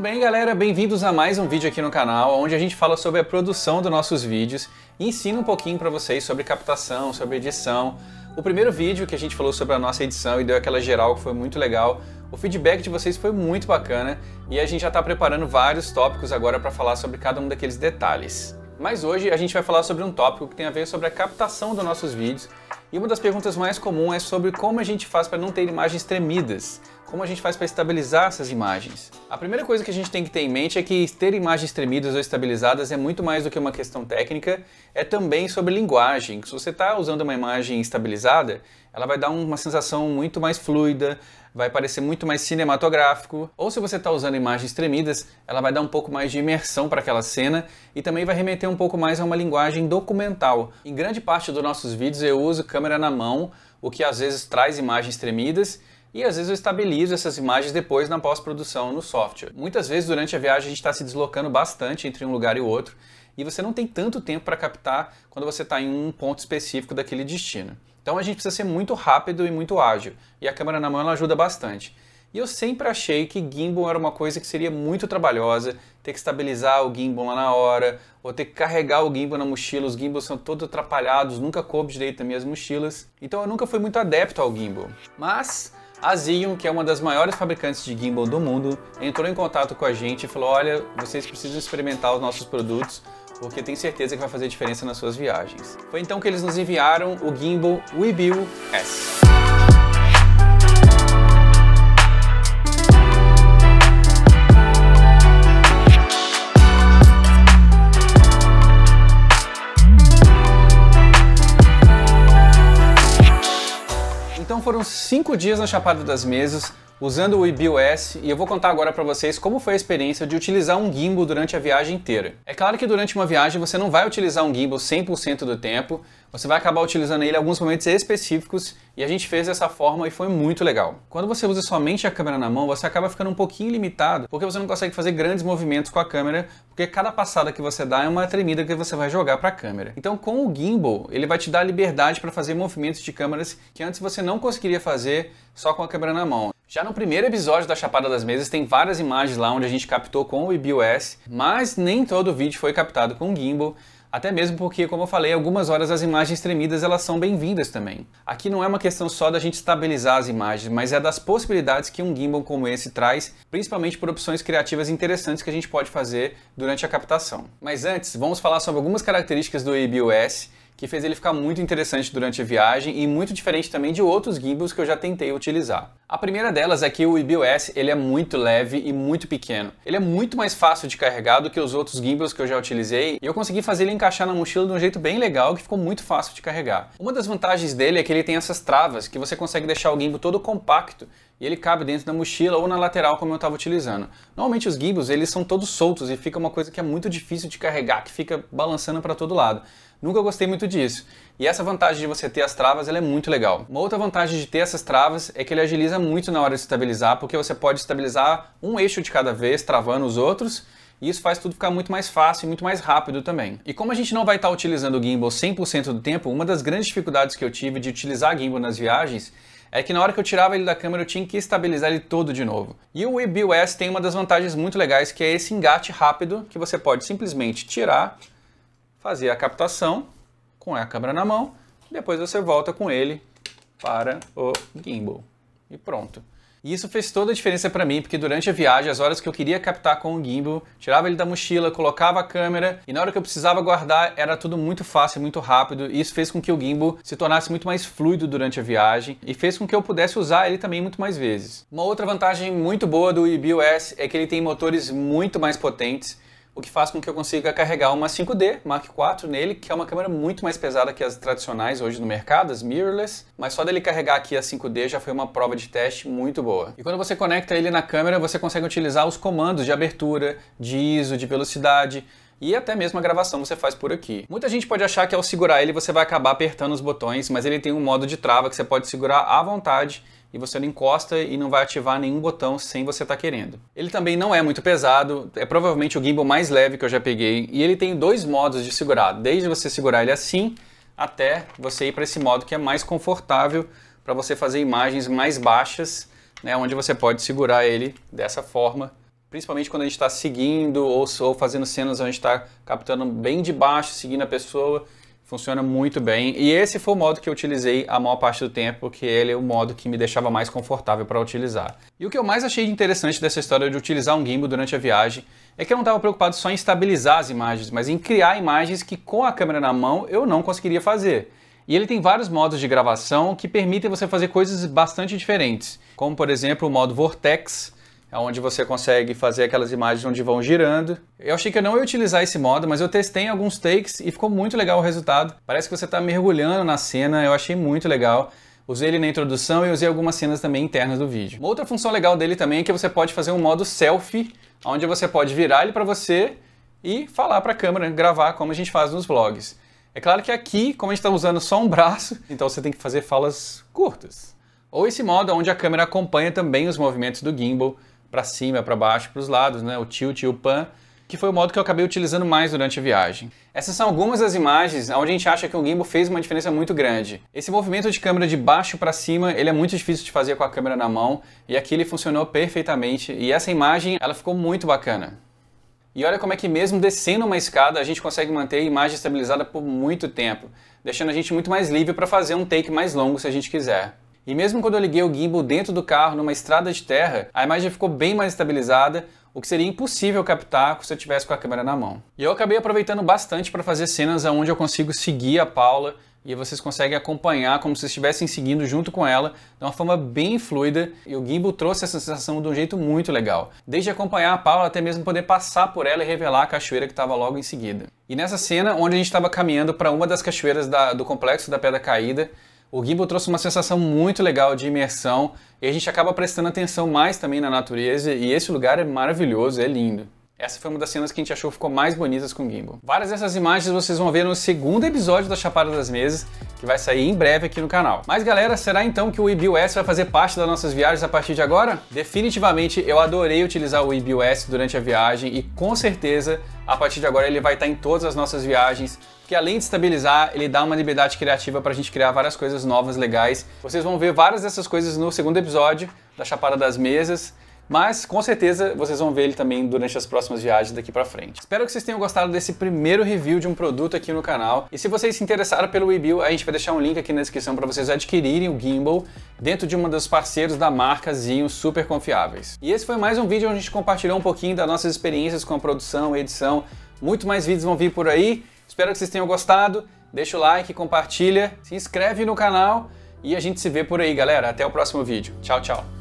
Muito bem, galera, bem-vindos a mais um vídeo aqui no canal, onde a gente fala sobre a produção dos nossos vídeos e ensina um pouquinho para vocês sobre captação, sobre edição. O primeiro vídeo que a gente falou sobre a nossa edição e deu aquela geral que foi muito legal, o feedback de vocês foi muito bacana e a gente já está preparando vários tópicos agora para falar sobre cada um daqueles detalhes. Mas hoje a gente vai falar sobre um tópico que tem a ver sobre a captação dos nossos vídeos e uma das perguntas mais comuns é sobre como a gente faz para não ter imagens tremidas. Como a gente faz para estabilizar essas imagens? A primeira coisa que a gente tem que ter em mente é que ter imagens tremidas ou estabilizadas é muito mais do que uma questão técnica, é também sobre linguagem. Se você está usando uma imagem estabilizada, ela vai dar uma sensação muito mais fluida, vai parecer muito mais cinematográfico. Ou se você está usando imagens tremidas, ela vai dar um pouco mais de imersão para aquela cena e também vai remeter um pouco mais a uma linguagem documental. Em grande parte dos nossos vídeos eu uso câmera na mão, o que às vezes traz imagens tremidas e às vezes eu estabilizo essas imagens depois na pós-produção no software. Muitas vezes durante a viagem a gente está se deslocando bastante entre um lugar e o outro e você não tem tanto tempo para captar quando você está em um ponto específico daquele destino. Então a gente precisa ser muito rápido e muito ágil e a câmera na mão ela ajuda bastante. E eu sempre achei que gimbal era uma coisa que seria muito trabalhosa, ter que estabilizar o gimbal lá na hora, ou ter que carregar o gimbal na mochila, os gimbals são todos atrapalhados, nunca coube direito nas minhas mochilas. Então eu nunca fui muito adepto ao gimbal. Mas a Zion, que é uma das maiores fabricantes de gimbal do mundo, entrou em contato com a gente e falou: olha, vocês precisam experimentar os nossos produtos porque tem certeza que vai fazer diferença nas suas viagens. Foi então que eles nos enviaram o gimbal WeBill S. cinco dias na Chapada das Mesas usando o iBOS e eu vou contar agora para vocês como foi a experiência de utilizar um gimbal durante a viagem inteira. É claro que durante uma viagem você não vai utilizar um gimbal 100% do tempo, você vai acabar utilizando ele em alguns momentos específicos e a gente fez dessa forma e foi muito legal. Quando você usa somente a câmera na mão, você acaba ficando um pouquinho limitado porque você não consegue fazer grandes movimentos com a câmera porque cada passada que você dá é uma tremida que você vai jogar para a câmera. Então com o gimbal, ele vai te dar liberdade para fazer movimentos de câmeras que antes você não conseguiria fazer só com a câmera na mão. Já no primeiro episódio da Chapada das Mesas tem várias imagens lá onde a gente captou com o IBUS, mas nem todo o vídeo foi captado com o gimbal, até mesmo porque, como eu falei, algumas horas as imagens tremidas elas são bem-vindas também. Aqui não é uma questão só da gente estabilizar as imagens, mas é das possibilidades que um gimbal como esse traz, principalmente por opções criativas interessantes que a gente pode fazer durante a captação. Mas antes, vamos falar sobre algumas características do IBUS que fez ele ficar muito interessante durante a viagem e muito diferente também de outros gimbals que eu já tentei utilizar. A primeira delas é que o EBS ele é muito leve e muito pequeno. Ele é muito mais fácil de carregar do que os outros gimbals que eu já utilizei e eu consegui fazer ele encaixar na mochila de um jeito bem legal que ficou muito fácil de carregar. Uma das vantagens dele é que ele tem essas travas que você consegue deixar o gimbal todo compacto e ele cabe dentro da mochila ou na lateral como eu estava utilizando. Normalmente os gimbals eles são todos soltos e fica uma coisa que é muito difícil de carregar, que fica balançando para todo lado. Nunca gostei muito disso. E essa vantagem de você ter as travas ela é muito legal. Uma outra vantagem de ter essas travas é que ele agiliza muito na hora de estabilizar, porque você pode estabilizar um eixo de cada vez, travando os outros, e isso faz tudo ficar muito mais fácil e muito mais rápido também. E como a gente não vai estar utilizando o gimbal 100% do tempo, uma das grandes dificuldades que eu tive de utilizar gimbal nas viagens é que na hora que eu tirava ele da câmera eu tinha que estabilizar ele todo de novo. E o e-bios tem uma das vantagens muito legais que é esse engate rápido que você pode simplesmente tirar fazia a captação com a câmera na mão, depois você volta com ele para o gimbal e pronto. E isso fez toda a diferença para mim, porque durante a viagem, as horas que eu queria captar com o gimbal, tirava ele da mochila, colocava a câmera e na hora que eu precisava guardar, era tudo muito fácil, muito rápido. E isso fez com que o gimbal se tornasse muito mais fluido durante a viagem e fez com que eu pudesse usar ele também muito mais vezes. Uma outra vantagem muito boa do EBUS é que ele tem motores muito mais potentes o que faz com que eu consiga carregar uma 5D Mark IV nele, que é uma câmera muito mais pesada que as tradicionais hoje no mercado, as mirrorless, mas só dele carregar aqui a 5D já foi uma prova de teste muito boa. E quando você conecta ele na câmera, você consegue utilizar os comandos de abertura, de ISO, de velocidade, e até mesmo a gravação você faz por aqui. Muita gente pode achar que ao segurar ele você vai acabar apertando os botões, mas ele tem um modo de trava que você pode segurar à vontade e você não encosta e não vai ativar nenhum botão sem você estar tá querendo. Ele também não é muito pesado, é provavelmente o gimbal mais leve que eu já peguei e ele tem dois modos de segurar, desde você segurar ele assim até você ir para esse modo que é mais confortável para você fazer imagens mais baixas, né, onde você pode segurar ele dessa forma Principalmente quando a gente está seguindo ou, ou fazendo cenas onde a gente está captando bem de baixo, seguindo a pessoa, funciona muito bem. E esse foi o modo que eu utilizei a maior parte do tempo, porque ele é o modo que me deixava mais confortável para utilizar. E o que eu mais achei interessante dessa história de utilizar um gimbal durante a viagem é que eu não estava preocupado só em estabilizar as imagens, mas em criar imagens que com a câmera na mão eu não conseguiria fazer. E ele tem vários modos de gravação que permitem você fazer coisas bastante diferentes, como por exemplo o modo Vortex, onde você consegue fazer aquelas imagens onde vão girando. Eu achei que eu não ia utilizar esse modo, mas eu testei alguns takes e ficou muito legal o resultado. Parece que você está mergulhando na cena, eu achei muito legal. Usei ele na introdução e usei algumas cenas também internas do vídeo. Uma outra função legal dele também é que você pode fazer um modo selfie, onde você pode virar ele para você e falar para a câmera, gravar como a gente faz nos vlogs. É claro que aqui, como a gente está usando só um braço, então você tem que fazer falas curtas. Ou esse modo onde a câmera acompanha também os movimentos do gimbal, para cima, para baixo, para os lados, né? o tilt e o pan, que foi o modo que eu acabei utilizando mais durante a viagem. Essas são algumas das imagens onde a gente acha que o gimbal fez uma diferença muito grande. Esse movimento de câmera de baixo para cima, ele é muito difícil de fazer com a câmera na mão, e aqui ele funcionou perfeitamente, e essa imagem ela ficou muito bacana. E olha como é que mesmo descendo uma escada, a gente consegue manter a imagem estabilizada por muito tempo, deixando a gente muito mais livre para fazer um take mais longo se a gente quiser. E mesmo quando eu liguei o gimbal dentro do carro numa estrada de terra, a imagem ficou bem mais estabilizada, o que seria impossível captar se eu tivesse com a câmera na mão. E eu acabei aproveitando bastante para fazer cenas onde eu consigo seguir a Paula e vocês conseguem acompanhar como se estivessem seguindo junto com ela de uma forma bem fluida e o gimbal trouxe essa sensação de um jeito muito legal. Desde acompanhar a Paula até mesmo poder passar por ela e revelar a cachoeira que estava logo em seguida. E nessa cena onde a gente estava caminhando para uma das cachoeiras da, do complexo da Pedra Caída, o gimbal trouxe uma sensação muito legal de imersão e a gente acaba prestando atenção mais também na natureza e esse lugar é maravilhoso, é lindo. Essa foi uma das cenas que a gente achou ficou mais bonitas com o gimbal. Várias dessas imagens vocês vão ver no segundo episódio da Chapada das Mesas, que vai sair em breve aqui no canal. Mas galera, será então que o EBUS vai fazer parte das nossas viagens a partir de agora? Definitivamente eu adorei utilizar o EBUS durante a viagem e com certeza a partir de agora ele vai estar em todas as nossas viagens, que além de estabilizar, ele dá uma liberdade criativa para a gente criar várias coisas novas, legais. Vocês vão ver várias dessas coisas no segundo episódio da Chapada das Mesas. Mas com certeza vocês vão ver ele também durante as próximas viagens daqui para frente. Espero que vocês tenham gostado desse primeiro review de um produto aqui no canal. E se vocês se interessaram pelo Webill, a gente vai deixar um link aqui na descrição para vocês adquirirem o gimbal dentro de uma dos parceiros da marca Zinho super confiáveis. E esse foi mais um vídeo onde a gente compartilhou um pouquinho das nossas experiências com a produção e edição. Muito mais vídeos vão vir por aí. Espero que vocês tenham gostado. Deixa o like, compartilha, se inscreve no canal e a gente se vê por aí, galera. Até o próximo vídeo. Tchau, tchau.